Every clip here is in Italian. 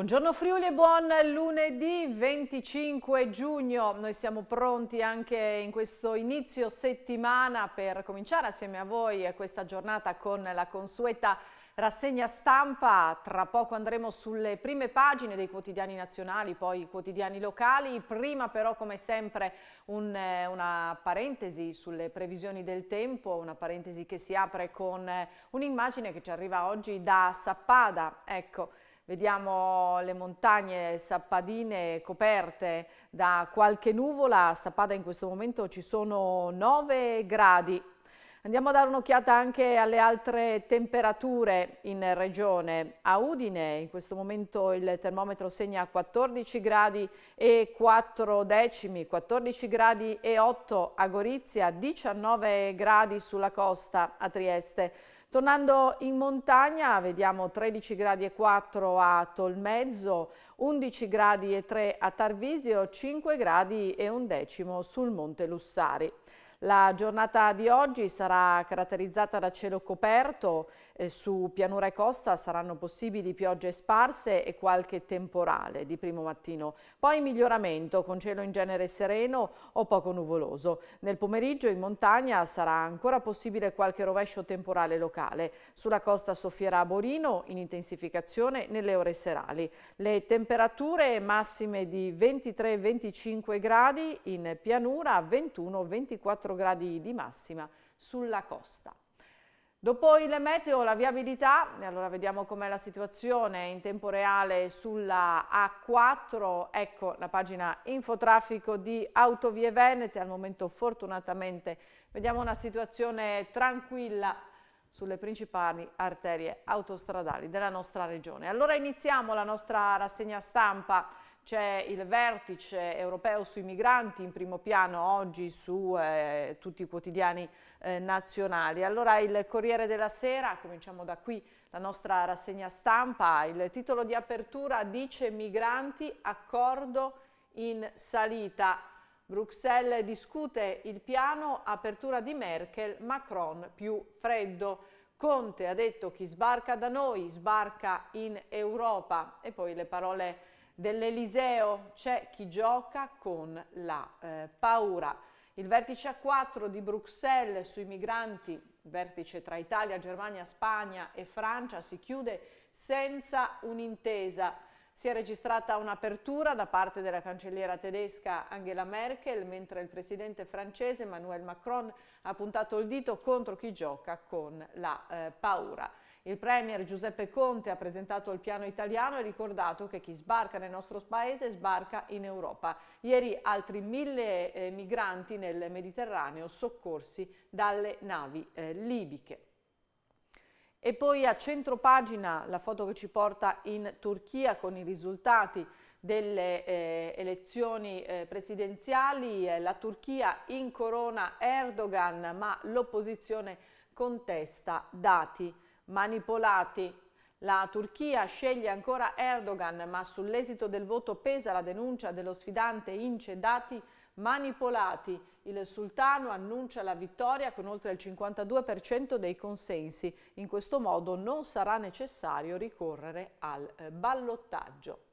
Buongiorno Friuli e buon lunedì 25 giugno. Noi siamo pronti anche in questo inizio settimana per cominciare assieme a voi questa giornata con la consueta rassegna stampa. Tra poco andremo sulle prime pagine dei quotidiani nazionali, poi i quotidiani locali. Prima però, come sempre, un, eh, una parentesi sulle previsioni del tempo, una parentesi che si apre con eh, un'immagine che ci arriva oggi da Sappada. Ecco. Vediamo le montagne sappadine coperte da qualche nuvola, a Sappada in questo momento ci sono 9 gradi. Andiamo a dare un'occhiata anche alle altre temperature in regione. A Udine in questo momento il termometro segna 14 gradi e 4 decimi, 14 gradi e 8 a Gorizia, 19 gradi sulla costa a Trieste. Tornando in montagna vediamo 13 gradi e 4 a Tolmezzo, 11 gradi e 3 a Tarvisio, 5 gradi e un decimo sul Monte Lussari. La giornata di oggi sarà caratterizzata da cielo coperto, eh, su pianura e costa saranno possibili piogge sparse e qualche temporale di primo mattino. Poi miglioramento con cielo in genere sereno o poco nuvoloso. Nel pomeriggio in montagna sarà ancora possibile qualche rovescio temporale locale. Sulla costa soffierà Borino in intensificazione nelle ore serali. Le temperature massime di 23-25 gradi in pianura, 21-24 gradi di massima sulla costa. Dopo il meteo la viabilità, e allora vediamo com'è la situazione in tempo reale sulla A4, ecco la pagina infotraffico di Autovie Venete, al momento fortunatamente vediamo una situazione tranquilla sulle principali arterie autostradali della nostra regione. Allora iniziamo la nostra rassegna stampa c'è il vertice europeo sui migranti in primo piano oggi su eh, tutti i quotidiani eh, nazionali. Allora il Corriere della Sera, cominciamo da qui la nostra rassegna stampa, il titolo di apertura dice migranti accordo in salita. Bruxelles discute il piano apertura di Merkel, Macron più freddo. Conte ha detto chi sbarca da noi sbarca in Europa e poi le parole Dell'Eliseo c'è chi gioca con la eh, paura. Il vertice a 4 di Bruxelles sui migranti, vertice tra Italia, Germania, Spagna e Francia, si chiude senza un'intesa. Si è registrata un'apertura da parte della cancelliera tedesca Angela Merkel, mentre il presidente francese Emmanuel Macron ha puntato il dito contro chi gioca con la eh, paura. Il Premier Giuseppe Conte ha presentato il piano italiano e ricordato che chi sbarca nel nostro paese sbarca in Europa. Ieri altri mille eh, migranti nel Mediterraneo soccorsi dalle navi eh, libiche. E poi a centro pagina la foto che ci porta in Turchia con i risultati delle eh, elezioni eh, presidenziali. Eh, la Turchia incorona Erdogan, ma l'opposizione contesta dati manipolati. La Turchia sceglie ancora Erdogan, ma sull'esito del voto pesa la denuncia dello sfidante Ince dati manipolati. Il sultano annuncia la vittoria con oltre il 52% dei consensi. In questo modo non sarà necessario ricorrere al eh, ballottaggio.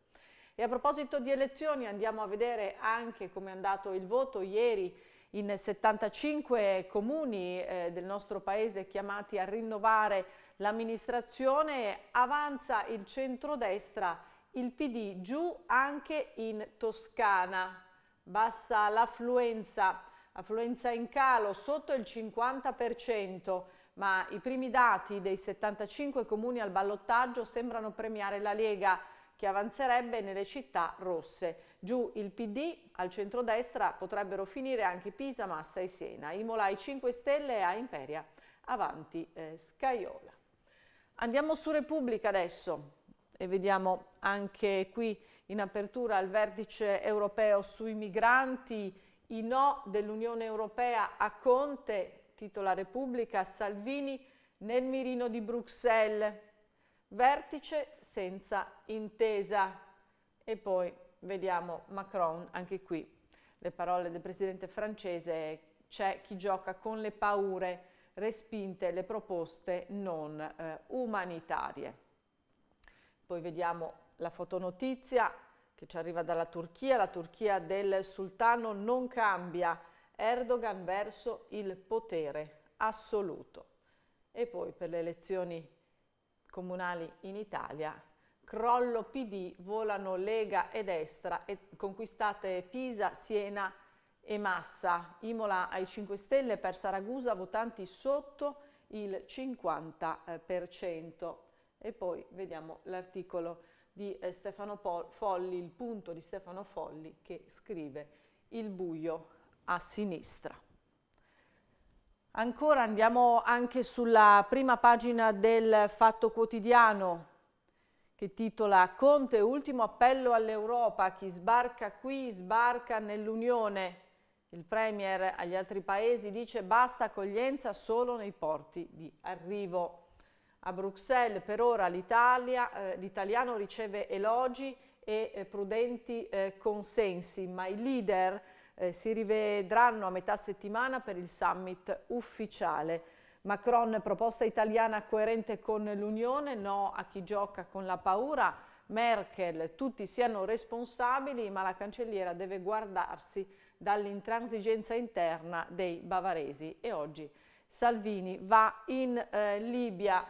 E a proposito di elezioni andiamo a vedere anche come è andato il voto ieri in 75 comuni eh, del nostro paese chiamati a rinnovare L'amministrazione avanza il centrodestra, il PD giù anche in Toscana. Bassa l'affluenza, affluenza in calo sotto il 50%, ma i primi dati dei 75 comuni al ballottaggio sembrano premiare la Lega, che avanzerebbe nelle città rosse. Giù il PD, al centrodestra potrebbero finire anche Pisa, Massa e Siena. Imola ai 5 Stelle e a Imperia avanti eh, Scaiola. Andiamo su Repubblica adesso e vediamo anche qui in apertura al vertice europeo sui migranti i no dell'Unione Europea a Conte, titola Repubblica, Salvini nel mirino di Bruxelles, vertice senza intesa. E poi vediamo Macron, anche qui le parole del presidente francese, c'è chi gioca con le paure respinte le proposte non eh, umanitarie. Poi vediamo la fotonotizia che ci arriva dalla Turchia, la Turchia del sultano non cambia, Erdogan verso il potere assoluto. E poi per le elezioni comunali in Italia, crollo PD, volano Lega e Destra e conquistate Pisa, Siena e e Massa. Imola ai 5 Stelle per Saragusa votanti sotto il 50%. Eh, e poi vediamo l'articolo di eh, Stefano Folli, il punto di Stefano Folli che scrive il buio a sinistra. Ancora andiamo anche sulla prima pagina del Fatto Quotidiano che titola Conte ultimo appello all'Europa, chi sbarca qui sbarca nell'Unione. Il Premier agli altri paesi dice basta accoglienza solo nei porti di arrivo. A Bruxelles per ora eh, l'italiano eh, riceve elogi e eh, prudenti eh, consensi, ma i leader eh, si rivedranno a metà settimana per il summit ufficiale. Macron proposta italiana coerente con l'Unione, no a chi gioca con la paura. Merkel, tutti siano responsabili, ma la cancelliera deve guardarsi dall'intransigenza interna dei bavaresi e oggi Salvini va in eh, Libia.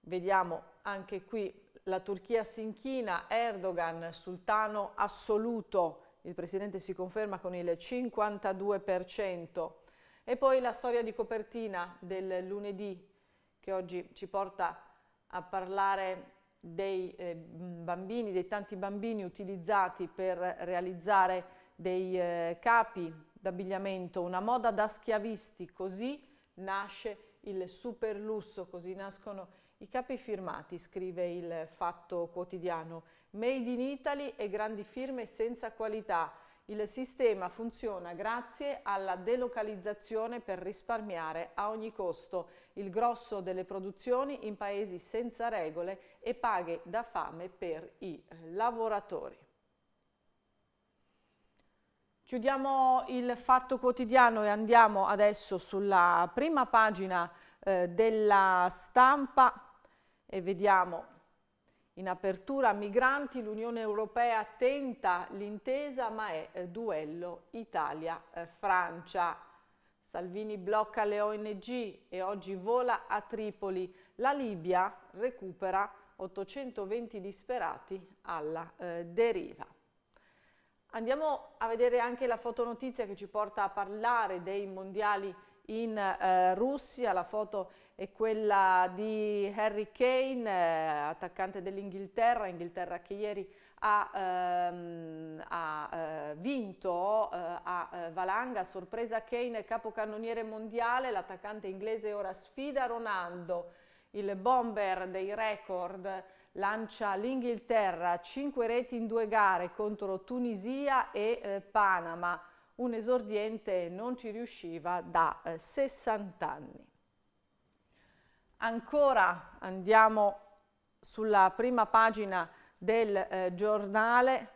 Vediamo anche qui la Turchia si inchina, Erdogan, sultano assoluto, il presidente si conferma con il 52%. E poi la storia di copertina del lunedì che oggi ci porta a parlare dei eh, bambini, dei tanti bambini utilizzati per realizzare dei eh, capi d'abbigliamento, una moda da schiavisti, così nasce il super lusso, così nascono i capi firmati, scrive il Fatto Quotidiano. Made in Italy e grandi firme senza qualità, il sistema funziona grazie alla delocalizzazione per risparmiare a ogni costo il grosso delle produzioni in paesi senza regole e paghe da fame per i lavoratori. Chiudiamo il fatto quotidiano e andiamo adesso sulla prima pagina eh, della stampa e vediamo in apertura migranti l'Unione Europea tenta l'intesa ma è eh, duello Italia-Francia. Salvini blocca le ONG e oggi vola a Tripoli. La Libia recupera 820 disperati alla eh, deriva. Andiamo a vedere anche la fotonotizia che ci porta a parlare dei mondiali in eh, Russia, la foto e quella di Harry Kane, eh, attaccante dell'Inghilterra, Inghilterra che ieri ha, ehm, ha eh, vinto eh, a eh, valanga, sorpresa Kane, capocannoniere mondiale, l'attaccante inglese ora sfida Ronaldo, il bomber dei record lancia l'Inghilterra, 5 reti in due gare contro Tunisia e eh, Panama, un esordiente non ci riusciva da 60 anni. Ancora andiamo sulla prima pagina del eh, giornale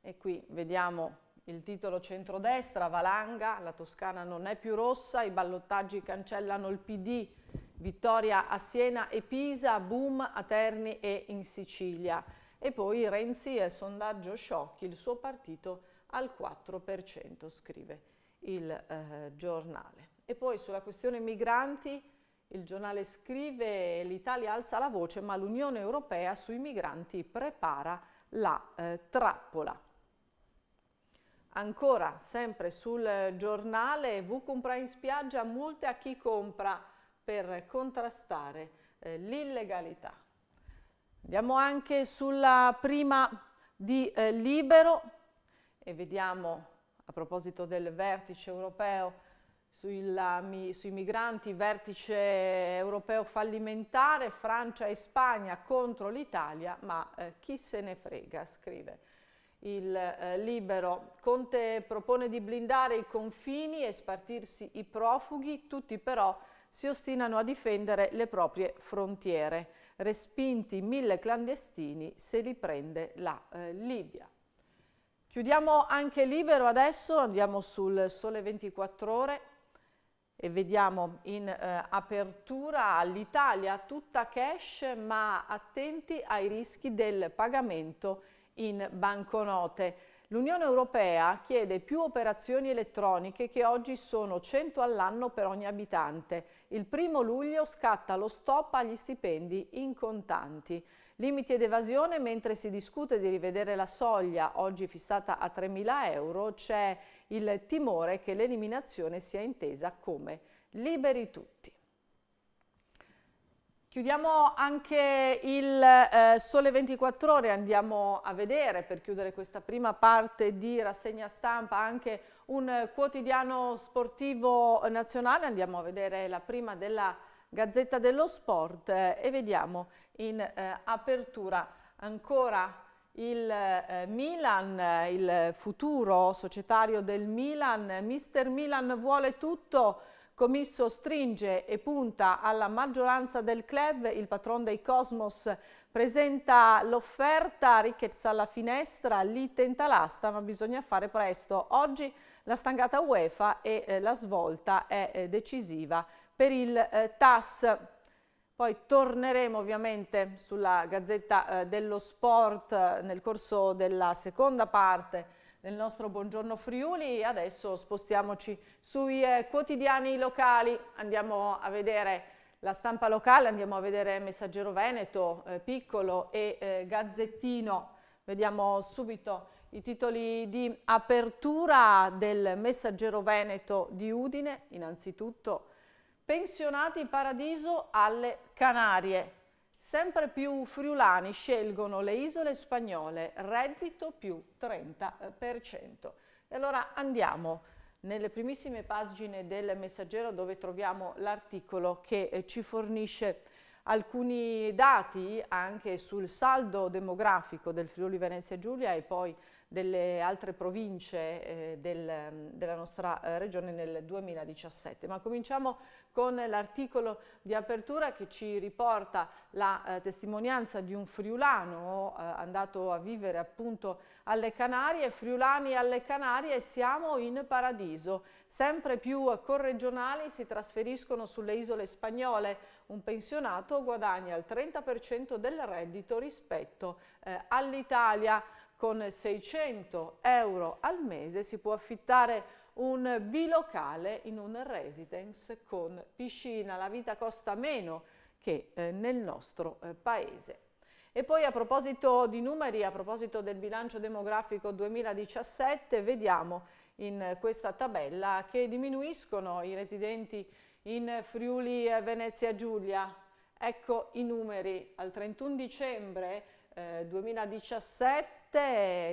e qui vediamo il titolo centrodestra, Valanga, la Toscana non è più rossa, i ballottaggi cancellano il PD, vittoria a Siena e Pisa, boom a Terni e in Sicilia. E poi Renzi e sondaggio sciocchi, il suo partito al 4%, scrive il eh, giornale. E poi sulla questione migranti il giornale scrive l'Italia alza la voce ma l'Unione Europea sui migranti prepara la eh, trappola. Ancora, sempre sul giornale, V compra in spiaggia multe a chi compra per contrastare eh, l'illegalità. Andiamo anche sulla prima di eh, Libero e vediamo, a proposito del vertice europeo sui, lami, sui migranti, vertice europeo fallimentare, Francia e Spagna contro l'Italia, ma eh, chi se ne frega, scrive il eh, libero. Conte propone di blindare i confini e spartirsi i profughi, tutti però si ostinano a difendere le proprie frontiere. Respinti mille clandestini se li prende la eh, Libia. Chiudiamo anche libero adesso, andiamo sul sole 24 ore e vediamo in eh, apertura l'Italia tutta cash ma attenti ai rischi del pagamento in banconote. L'Unione Europea chiede più operazioni elettroniche che oggi sono 100 all'anno per ogni abitante. Il primo luglio scatta lo stop agli stipendi in contanti. Limiti ed evasione, mentre si discute di rivedere la soglia, oggi fissata a 3.000 euro, c'è il timore che l'eliminazione sia intesa come liberi tutti. Chiudiamo anche il eh, Sole 24 Ore, andiamo a vedere per chiudere questa prima parte di rassegna stampa anche un quotidiano sportivo nazionale, andiamo a vedere la prima della Gazzetta dello Sport eh, e vediamo in eh, apertura. Ancora il eh, Milan, eh, il futuro societario del Milan, mister Milan vuole tutto, Comisso stringe e punta alla maggioranza del club, il patron dei Cosmos presenta l'offerta, ricchezza alla finestra, lì tenta l'asta ma bisogna fare presto. Oggi la stangata UEFA e eh, la svolta è eh, decisiva per il eh, TAS. Poi torneremo ovviamente sulla Gazzetta eh, dello Sport eh, nel corso della seconda parte del nostro Buongiorno Friuli. Adesso spostiamoci sui eh, quotidiani locali, andiamo a vedere la stampa locale, andiamo a vedere Messaggero Veneto, eh, Piccolo e eh, Gazzettino. Vediamo subito i titoli di apertura del Messaggero Veneto di Udine, innanzitutto Pensionati paradiso alle Canarie. Sempre più friulani scelgono le isole spagnole, reddito più 30%. E allora andiamo nelle primissime pagine del Messaggero dove troviamo l'articolo che eh, ci fornisce alcuni dati anche sul saldo demografico del Friuli Venezia Giulia e poi delle altre province eh, del, della nostra eh, regione nel 2017. Ma cominciamo con l'articolo di apertura che ci riporta la eh, testimonianza di un friulano eh, andato a vivere appunto alle Canarie, friulani alle Canarie siamo in paradiso. Sempre più corregionali si trasferiscono sulle isole spagnole, un pensionato guadagna il 30% del reddito rispetto eh, all'Italia con 600 euro al mese si può affittare un bilocale in un residence con piscina, la vita costa meno che eh, nel nostro eh, paese. E poi a proposito di numeri, a proposito del bilancio demografico 2017, vediamo in questa tabella che diminuiscono i residenti in Friuli e Venezia Giulia. Ecco i numeri, al 31 dicembre eh, 2017 2007 eh,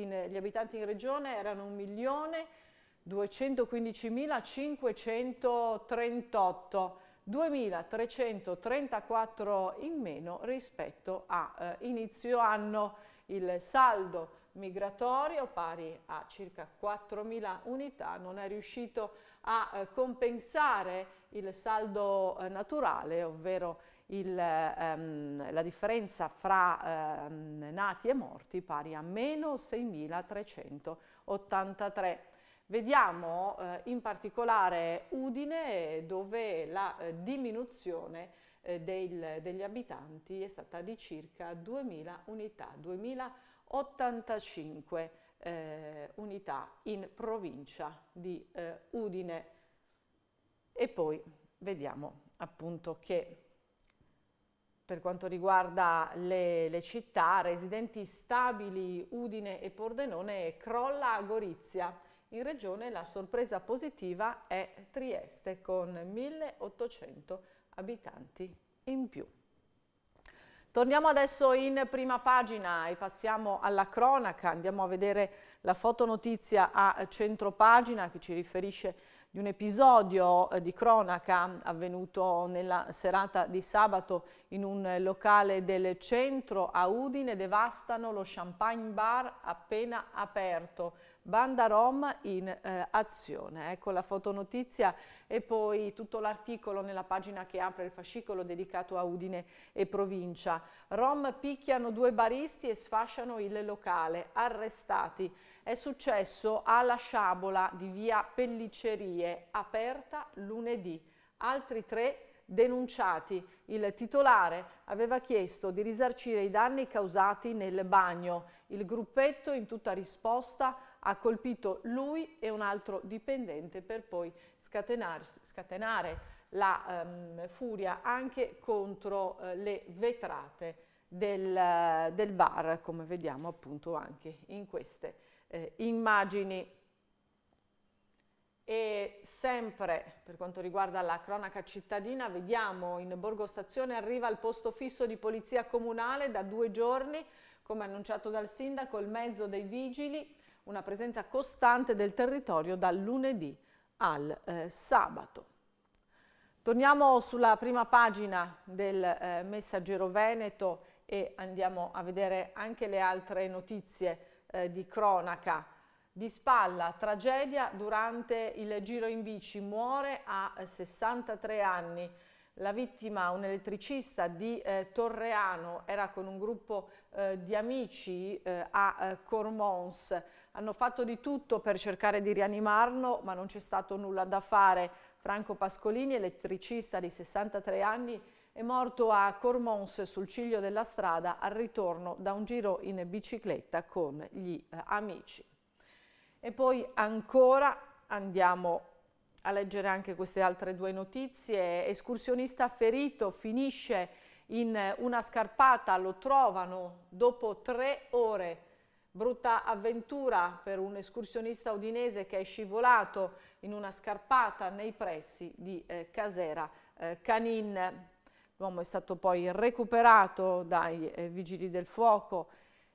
in, gli abitanti in regione erano 1.215.538, 2.334 in meno rispetto a eh, inizio anno. Il saldo migratorio, pari a circa 4.000 unità, non è riuscito a eh, compensare il saldo eh, naturale, ovvero il, ehm, la differenza fra ehm, nati e morti pari a meno 6.383. Vediamo eh, in particolare Udine dove la eh, diminuzione eh, del, degli abitanti è stata di circa 2.000 unità, 2.085 eh, unità in provincia di eh, Udine. E poi vediamo appunto che per quanto riguarda le, le, città residenti stabili Udine e Pordenone crolla a Gorizia. In regione la sorpresa positiva è Trieste con 1800 abitanti in più. Torniamo adesso in prima pagina e passiamo alla cronaca, andiamo a vedere la fotonotizia a centro pagina che ci riferisce di un episodio eh, di cronaca avvenuto nella serata di sabato in un locale del centro a Udine, devastano lo champagne bar appena aperto. Banda Rom in eh, azione. Ecco la fotonotizia e poi tutto l'articolo nella pagina che apre il fascicolo dedicato a Udine e provincia. Rom picchiano due baristi e sfasciano il locale, arrestati. È successo alla sciabola di via Pellicerie, aperta lunedì. Altri tre denunciati. Il titolare aveva chiesto di risarcire i danni causati nel bagno. Il gruppetto in tutta risposta ha colpito lui e un altro dipendente per poi scatenare la ehm, furia anche contro eh, le vetrate del, eh, del, bar, come vediamo appunto anche in queste eh, immagini. E sempre per quanto riguarda la cronaca cittadina, vediamo in Borgo Stazione arriva il posto fisso di polizia comunale da due giorni, come annunciato dal sindaco, il mezzo dei vigili una presenza costante del territorio dal lunedì al eh, sabato. Torniamo sulla prima pagina del eh, Messaggero Veneto e andiamo a vedere anche le altre notizie eh, di cronaca. Di spalla, tragedia durante il giro in bici, muore a 63 eh, anni. La vittima, un elettricista di eh, Torreano, era con un gruppo eh, di amici eh, a eh, Cormons. Hanno fatto di tutto per cercare di rianimarlo, ma non c'è stato nulla da fare. Franco Pascolini, elettricista di 63 anni, è morto a Cormons sul ciglio della strada al ritorno da un giro in bicicletta con gli eh, amici. E poi ancora andiamo a leggere anche queste altre due notizie. Escursionista ferito finisce in una scarpata, lo trovano dopo tre ore Brutta avventura per un escursionista udinese che è scivolato in una scarpata nei pressi di eh, Casera eh, Canin. L'uomo è stato poi recuperato dai eh, vigili del fuoco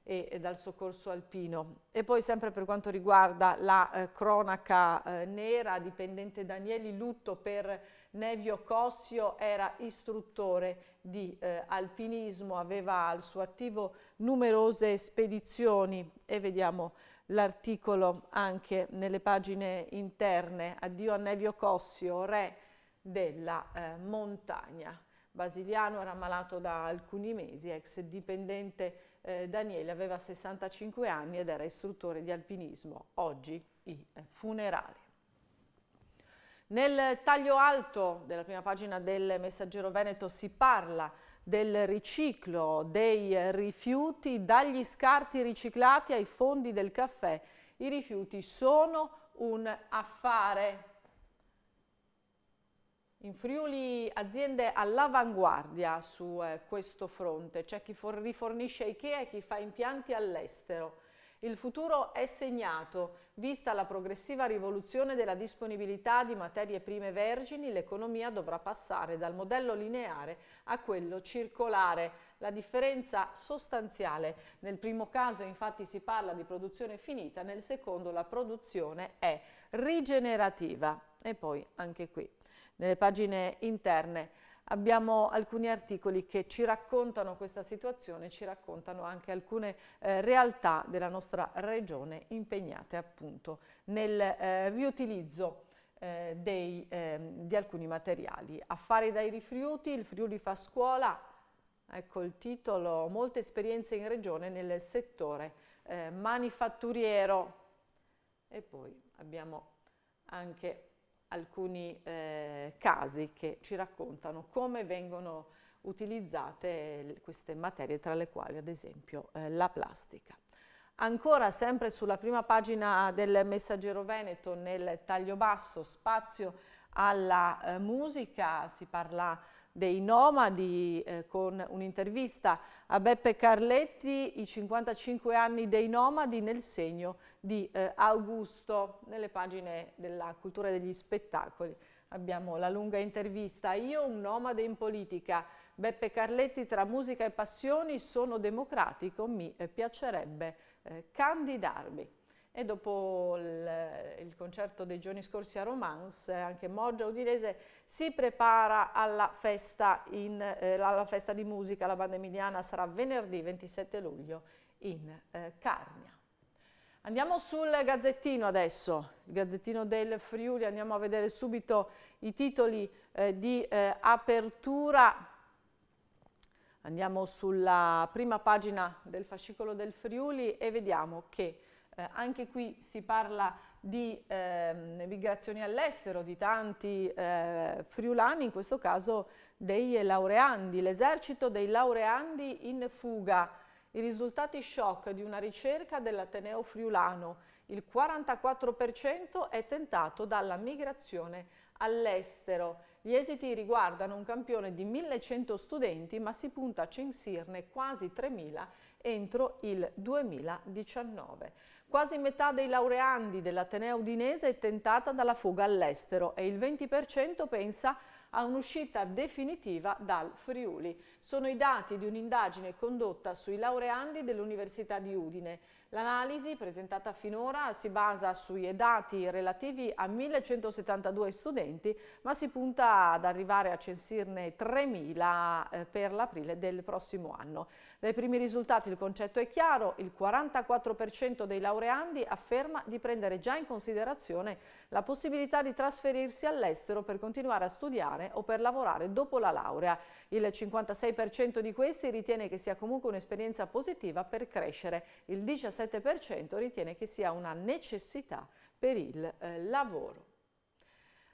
e, e, dal soccorso alpino. E poi sempre per quanto riguarda la eh, cronaca eh, nera, dipendente Danieli Lutto per Nevio Cossio era istruttore di eh, alpinismo, aveva al suo attivo numerose spedizioni e vediamo l'articolo anche nelle pagine interne, Addio a Nevio Cossio, re della eh, montagna. Basiliano era malato da alcuni mesi, ex dipendente eh, Daniele, aveva 65 anni ed era istruttore di alpinismo, oggi i eh, funerali. Nel taglio alto della prima pagina del Messaggero Veneto si parla del riciclo dei rifiuti, dagli scarti riciclati ai fondi del caffè. I rifiuti sono un affare. In Friuli aziende all'avanguardia su eh, questo fronte, c'è chi rifornisce Ikea e chi fa impianti all'estero. Il futuro è segnato Vista la progressiva rivoluzione della disponibilità di materie prime vergini, l'economia dovrà passare dal modello lineare a quello circolare. La differenza sostanziale, nel primo caso infatti si parla di produzione finita, nel secondo la produzione è rigenerativa. E poi anche qui, nelle pagine interne, abbiamo alcuni articoli che ci raccontano questa situazione, ci raccontano anche alcune eh, realtà della nostra regione impegnate appunto nel eh, riutilizzo eh, dei, ehm, di alcuni materiali. Affari dai rifiuti, il Friuli fa scuola, ecco il titolo, molte esperienze in regione nel settore eh, manifatturiero. E poi abbiamo anche alcuni eh, casi che ci raccontano come vengono utilizzate queste materie, tra le quali ad esempio eh, la plastica. Ancora sempre sulla prima pagina del Messaggero Veneto, nel taglio basso, spazio alla eh, musica, si parla dei Nomadi eh, con un'intervista a Beppe Carletti, i 55 anni dei Nomadi nel segno di eh, Augusto, nelle pagine della cultura degli spettacoli. Abbiamo la lunga intervista Io un nomade in politica, Beppe Carletti tra musica e passioni sono democratico, mi eh, piacerebbe eh, candidarmi e dopo il, il, concerto dei giorni scorsi a Romance, anche Moggia Udinese si prepara alla festa, in, eh, alla festa, di musica, la banda emiliana sarà venerdì 27 luglio in eh, Carnia. Andiamo sul gazzettino adesso, il gazzettino del Friuli, andiamo a vedere subito i titoli eh, di eh, apertura. Andiamo sulla prima pagina del fascicolo del Friuli e vediamo che eh, anche qui si parla di eh, migrazioni all'estero di tanti eh, friulani, in questo caso dei laureandi, l'esercito dei laureandi in fuga, i risultati shock di una ricerca dell'Ateneo friulano, il 44% è tentato dalla migrazione all'estero. Gli esiti riguardano un campione di 1100 studenti, ma si punta a censirne quasi 3000 entro il 2019. Quasi metà dei laureandi dell'Ateneo Udinese è tentata dalla fuga all'estero e il 20% pensa a un'uscita definitiva dal Friuli. Sono i dati di un'indagine condotta sui laureandi dell'Università di Udine. L'analisi presentata finora si basa sui dati relativi a 1172 studenti, ma si punta ad arrivare a censirne 3000 eh, per l'aprile del prossimo anno. Dai primi risultati il concetto è chiaro, il 44% dei laureandi afferma di prendere già in considerazione la possibilità di trasferirsi all'estero per continuare a studiare o per lavorare dopo la laurea. Il 56% di questi ritiene che sia comunque un'esperienza positiva per crescere, il 17% ritiene che sia una necessità per il eh, lavoro.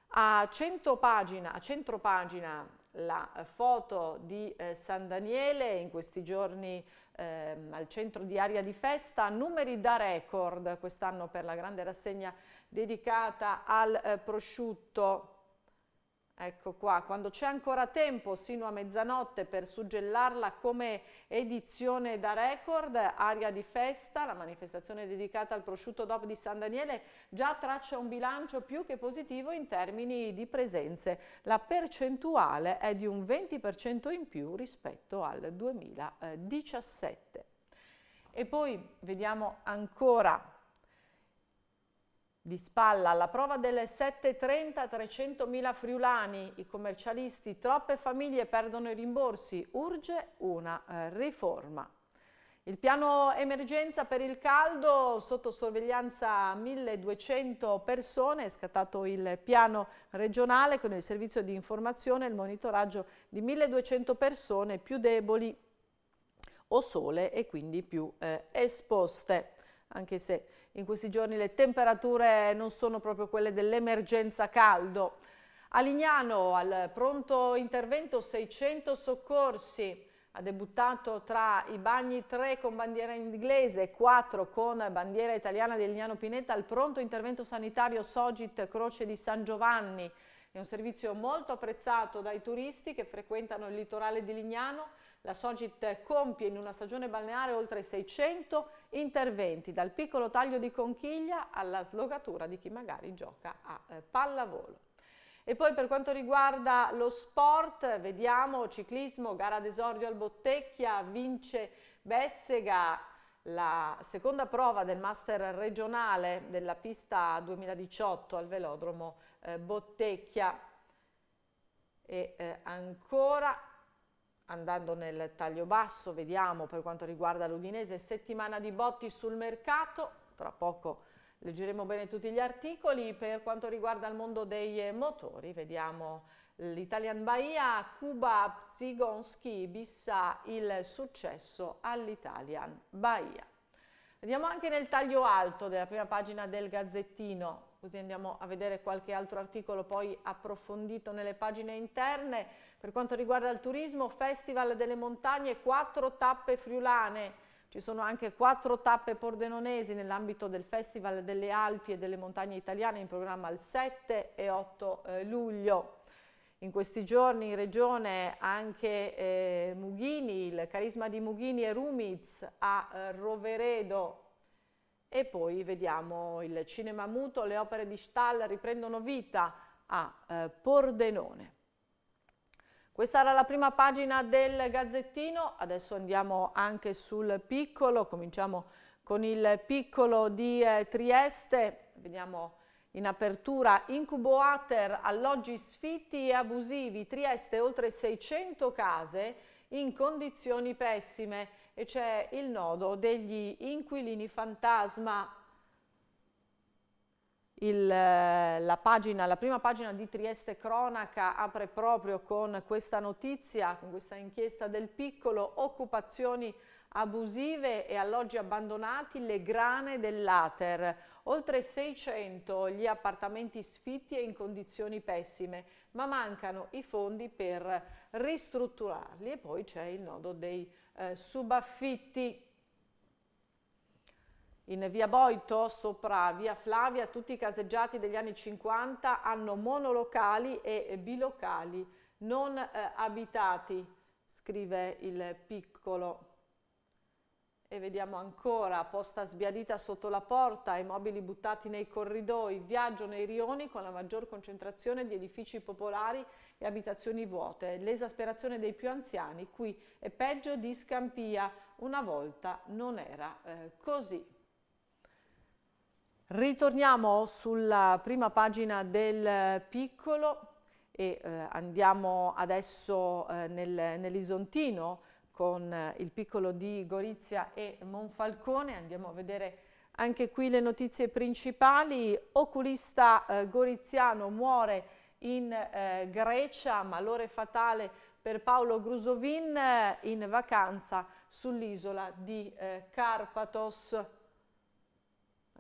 A, 100 pagina, a pagina la foto di eh, San Daniele in questi giorni ehm, al centro di Aria di Festa, numeri da record quest'anno per la grande rassegna dedicata al eh, prosciutto Ecco qua, quando c'è ancora tempo, sino a mezzanotte, per suggellarla come edizione da record, aria di festa, la manifestazione dedicata al prosciutto DOP di San Daniele, già traccia un bilancio più che positivo in termini di presenze. La percentuale è di un 20% in più rispetto al 2017. E poi vediamo ancora di spalla alla prova delle 7.30 300.000 friulani, i commercialisti, troppe famiglie perdono i rimborsi, urge una eh, riforma. Il piano emergenza per il caldo, sotto sorveglianza 1200 persone, è scattato il piano regionale con il servizio di informazione e il monitoraggio di 1200 persone più deboli o sole e quindi più eh, esposte, anche se in questi giorni le temperature non sono proprio quelle dell'emergenza caldo. A Lignano, al pronto intervento 600 soccorsi, ha debuttato tra i bagni 3 con bandiera inglese e 4 con bandiera italiana di Lignano Pinetta al pronto intervento sanitario Sogit Croce di San Giovanni. È un servizio molto apprezzato dai turisti che frequentano il litorale di Lignano la Sogit compie in una stagione balneare oltre 600 interventi, dal piccolo taglio di conchiglia alla slogatura di chi magari gioca a eh, pallavolo. E poi per quanto riguarda lo sport, vediamo ciclismo, gara d'esordio al Bottecchia, vince Bessega la seconda prova del master regionale della pista 2018 al velodromo eh, Bottecchia. E eh, ancora Andando nel taglio basso, vediamo per quanto riguarda l'Udinese, settimana di botti sul mercato, tra poco leggeremo bene tutti gli articoli. Per quanto riguarda il mondo dei eh, motori, vediamo l'Italian Bahia, Cuba, Zigonski, Bissa, il successo all'Italian Bahia. Vediamo anche nel taglio alto della prima pagina del Gazzettino, così andiamo a vedere qualche altro articolo poi approfondito nelle pagine interne. Per quanto riguarda il turismo, Festival delle Montagne, quattro tappe friulane. Ci sono anche quattro tappe pordenonesi nell'ambito del Festival delle Alpi e delle Montagne Italiane in programma il 7 e 8 eh, luglio. In questi giorni in regione anche eh, Mughini, il carisma di Mughini e Rumiz a eh, Roveredo. E poi vediamo il cinema muto, le opere di Stahl riprendono vita a eh, Pordenone. Questa era la prima pagina del Gazzettino, adesso andiamo anche sul piccolo, cominciamo con il piccolo di eh, Trieste, vediamo in apertura incubo ater, alloggi sfitti e abusivi, Trieste oltre 600 case in condizioni pessime e c'è il nodo degli inquilini fantasma il, eh, la, pagina, la, prima pagina di Trieste Cronaca apre proprio con questa notizia, con questa inchiesta del piccolo, occupazioni abusive e alloggi abbandonati, le grane dell'Ater, oltre 600 gli appartamenti sfitti e in condizioni pessime, ma mancano i fondi per ristrutturarli e poi c'è il nodo dei eh, subaffitti in via Boito, sopra via Flavia, tutti i caseggiati degli anni 50 hanno monolocali e bilocali, non eh, abitati, scrive il piccolo. E vediamo ancora, posta sbiadita sotto la porta, i mobili buttati nei corridoi, viaggio nei rioni con la maggior concentrazione di edifici popolari e abitazioni vuote, l'esasperazione dei più anziani qui è peggio di Scampia, una volta non era eh, così. Ritorniamo sulla prima pagina del eh, piccolo e eh, andiamo adesso eh, nel, nell'Isontino con eh, il piccolo di Gorizia e Monfalcone, andiamo a vedere anche qui le notizie principali. Oculista eh, goriziano muore in eh, Grecia, malore fatale per Paolo Grusovin in vacanza sull'isola di Carpatos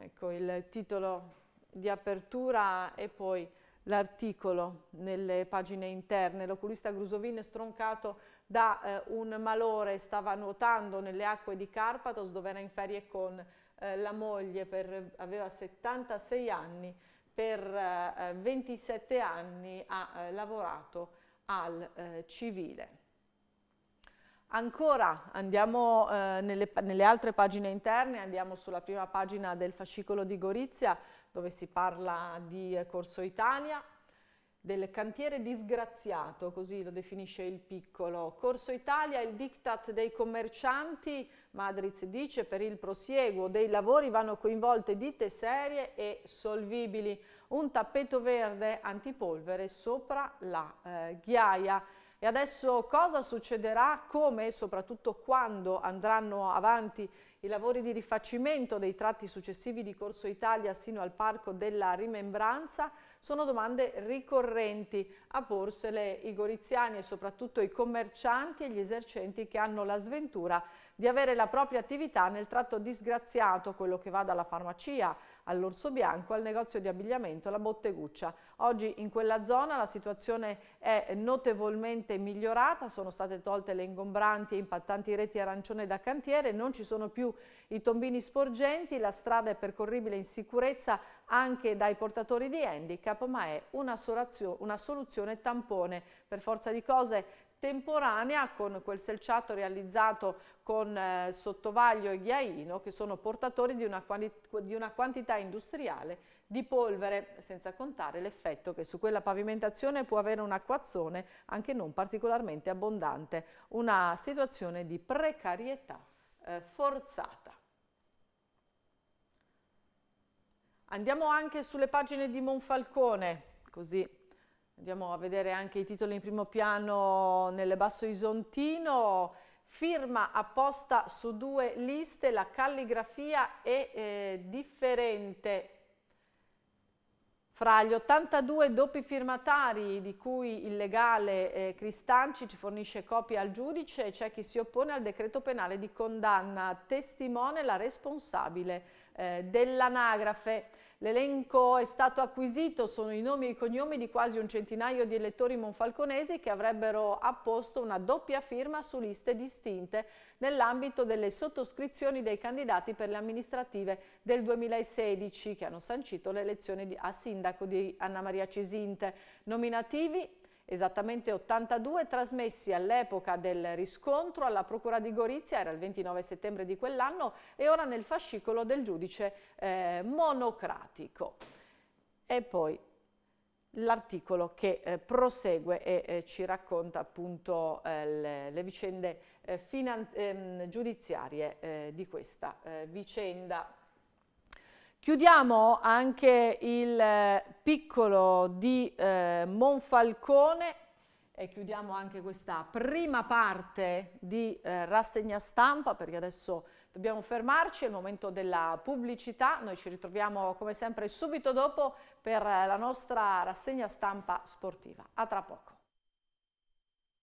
Ecco il titolo di apertura e poi l'articolo nelle pagine interne. L'oculista Grusovin è stroncato da eh, un malore, stava nuotando nelle acque di Carpatos dove era in ferie con eh, la moglie, per, aveva 76 anni, per eh, 27 eh, anni ha eh, lavorato al eh, civile. Ancora andiamo eh, nelle, nelle, altre pagine interne, andiamo sulla prima pagina del fascicolo di Gorizia dove si parla di eh, Corso Italia, del cantiere disgraziato, così lo definisce il piccolo. Corso Italia, il diktat dei commercianti, Madriz dice, per il prosieguo dei lavori vanno coinvolte ditte serie e solvibili. Un tappeto verde antipolvere sopra la eh, ghiaia. E adesso cosa succederà, come e soprattutto quando andranno avanti i lavori di rifacimento dei tratti successivi di Corso Italia sino al Parco della Rimembranza? Sono domande ricorrenti a porsele i goriziani e soprattutto i commercianti e gli esercenti che hanno la sventura di avere la propria attività nel tratto disgraziato, quello che va dalla farmacia all'Orso Bianco, al negozio di abbigliamento, la Botteguccia. Oggi in quella zona la situazione è notevolmente migliorata, sono state tolte le ingombranti e impattanti reti arancione da cantiere, non ci sono più i tombini sporgenti, la strada è percorribile in sicurezza anche dai portatori di handicap, ma è una, una soluzione tampone. Per forza di cose temporanea con quel selciato realizzato con eh, Sottovaglio e Ghiaino che sono portatori di una, di una quantità industriale di polvere, senza contare l'effetto che su quella pavimentazione può avere un acquazzone anche non particolarmente abbondante, una situazione di precarietà eh, forzata. Andiamo anche sulle pagine di Monfalcone, così andiamo a vedere anche i titoli in primo piano nel Basso Isontino firma apposta su due liste, la calligrafia è eh, differente. Fra gli 82 doppi firmatari di cui il legale eh, Cristancic fornisce copia al giudice c'è chi si oppone al decreto penale di condanna, testimone la responsabile eh, dell'anagrafe. L'elenco è stato acquisito, sono i nomi e i cognomi di quasi un centinaio di elettori monfalconesi che avrebbero apposto una doppia firma su liste distinte nell'ambito delle sottoscrizioni dei candidati per le amministrative del 2016 che hanno sancito l'elezione a sindaco di Anna Maria Cisinte. Nominativi Esattamente 82 trasmessi all'epoca del riscontro alla Procura di Gorizia, era il 29 settembre di quell'anno, e ora nel fascicolo del giudice eh, monocratico. E poi l'articolo che eh, prosegue e eh, ci racconta appunto eh, le, le, vicende eh, ehm, giudiziarie eh, di questa vicenda. Chiudiamo anche il eh, piccolo di eh, Monfalcone e chiudiamo anche questa prima parte di eh, rassegna stampa perché adesso dobbiamo fermarci, è il momento della pubblicità, noi ci ritroviamo come sempre subito dopo per eh, la nostra rassegna stampa sportiva. A tra poco.